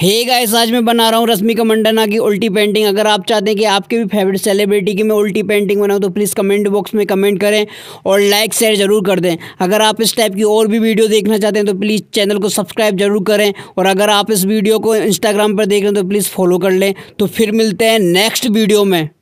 हे hey guys आज मैं बना रहा हूँ रश्मिका मंडना की उल्टी पेंटिंग अगर आप चाहते हैं कि आपके भी फेवरेट सेलिब्रिटी की मैं उल्टी पेंटिंग बनाऊँ तो प्लीज़ कमेंट बॉक्स में कमेंट करें और लाइक शेयर ज़रूर कर दें अगर आप इस टाइप की और भी वीडियो देखना चाहते हैं तो प्लीज़ चैनल को सब्सक्राइब जरूर करें और अगर आप इस वीडियो को इंस्टाग्राम पर देख रहे हैं तो प्लीज़ फॉलो कर लें तो फिर मिलते हैं नेक्स्ट वीडियो में